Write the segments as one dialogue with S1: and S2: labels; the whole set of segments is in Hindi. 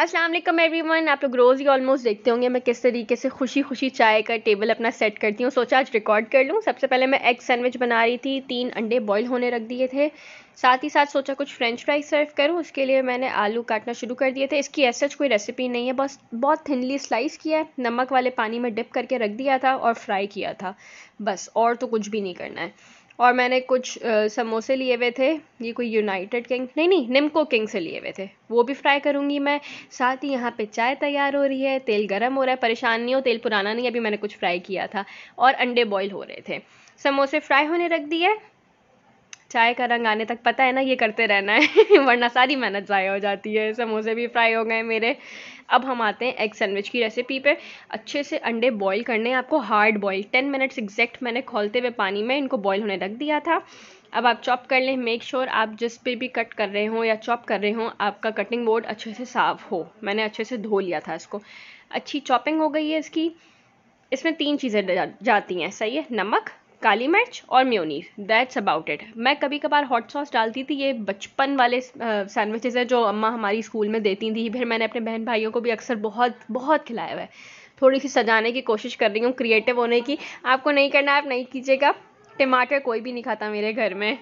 S1: असलम एवरी वन आप लोग रोज़ ही ऑलमोस्ट देखते होंगे मैं किस तरीके से खुशी खुशी चाय का टेबल अपना सेट करती हूँ सोचा आज रिकॉर्ड कर लूँ सबसे पहले मैं एग सैंडविच बना रही थी तीन अंडे बॉईल होने रख दिए थे साथ ही साथ सोचा कुछ फ्रेंच फ्राइज सर्व करूँ उसके लिए मैंने आलू काटना शुरू कर दिए थे इसकी ऐसा कोई रेसिपी नहीं है बस बहुत थिनली स्लाइस किया है नमक वाले पानी में डिप करके रख दिया था और फ्राई किया था बस और तो कुछ भी नहीं करना है और मैंने कुछ समोसे लिए हुए थे ये कोई यूनाइटेड किंग नहीं नहीं निम्को किंग से लिए हुए थे वो भी फ्राई करूँगी मैं साथ ही यहाँ पे चाय तैयार हो रही है तेल गर्म हो रहा है परेशान नहीं हो तेल पुराना नहीं अभी मैंने कुछ फ्राई किया था और अंडे बॉयल हो रहे थे समोसे फ्राई होने रख दिए चाय का रंग आने तक पता है ना ये करते रहना है वरना सारी मेहनत ज़ाया हो जाती है समोसे भी फ्राई हो गए मेरे अब हम आते हैं एग सैंडविच की रेसिपी पे अच्छे से अंडे बॉईल करने हैं आपको hard boil ten minutes exact मैंने खोलते हुए पानी में इनको बॉईल होने रख दिया था अब आप चॉप कर लें मेक श्योर sure आप जिस पे भी कट कर रहे हो या चॉप कर रहे हो आपका कटिंग बोर्ड अच्छे से साफ हो मैंने अच्छे से धो लिया था इसको अच्छी चॉपिंग हो गई है इसकी इसमें तीन चीज़ें जाती हैं सही है नमक काली मिर्च और म्योनीस दैट्स अबाउट इट मैं कभी कभार हॉट सॉस डालती थी ये बचपन वाले सैंडविचेस है जो अम्मा हमारी स्कूल में देती थी फिर मैंने अपने बहन भाइयों को भी अक्सर बहुत बहुत खिलाया हुआ है थोड़ी सी सजाने की कोशिश कर रही हूँ क्रिएटिव होने की आपको नहीं करना आप नहीं कीजिएगा टमाटर कोई भी नहीं खाता मेरे घर में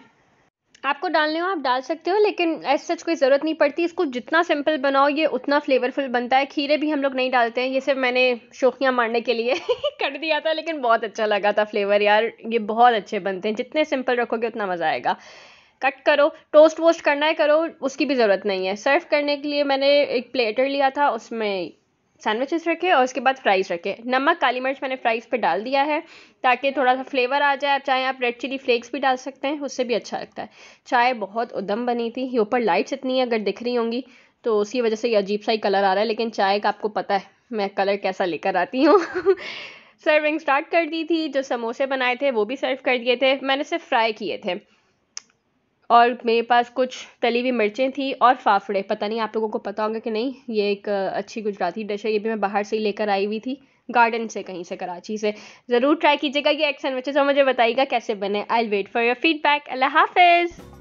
S1: आपको डालने हो आप डाल सकते हो लेकिन एज सच कोई ज़रूरत नहीं पड़ती इसको जितना सिंपल बनाओ ये उतना फ्लेवरफुल बनता है खीरे भी हम लोग नहीं डालते हैं ये सिर्फ मैंने शोखियाँ मारने के लिए कर दिया था लेकिन बहुत अच्छा लगा था फ्लेवर यार ये बहुत अच्छे बनते हैं जितने सिंपल रखोगे उतना मज़ा आएगा कट करो टोस्ट वोस्ट करना है करो उसकी भी ज़रूरत नहीं है सर्व करने के लिए मैंने एक प्लेटर लिया था उसमें सैंडविचेस रखे और उसके बाद फ्राइज़ रखे नमक काली मिर्च मैंने फ्राइज़ पे डाल दिया है ताकि थोड़ा सा फ्लेवर आ जाए आप चाहे आप रेड चिली फ्लेक्स भी डाल सकते हैं उससे भी अच्छा लगता है चाय बहुत उदम बनी थी ये ऊपर लाइट्स इतनी अगर दिख रही होंगी तो उसी वजह से ये अजीब सा ही कलर आ रहा है लेकिन चाय का आपको पता है मैं कलर कैसा लेकर आती हूँ सर्विंग स्टार्ट कर दी थी जो समोसे बनाए थे वो भी सर्व कर दिए थे मैंने सिर्फ फ्राई किए थे और मेरे पास कुछ तली हुई मिर्चें थी और फाफड़े पता नहीं आप लोगों को पता होगा कि नहीं ये एक अच्छी गुजराती डिश है ये भी मैं बाहर से ही लेकर आई हुई थी गार्डन से कहीं से कराची से ज़रूर ट्राई कीजिएगा ये एग सैंडविचेस और मुझे बताइएगा कैसे बने I wait for your feedback अल्लाह हाफिज़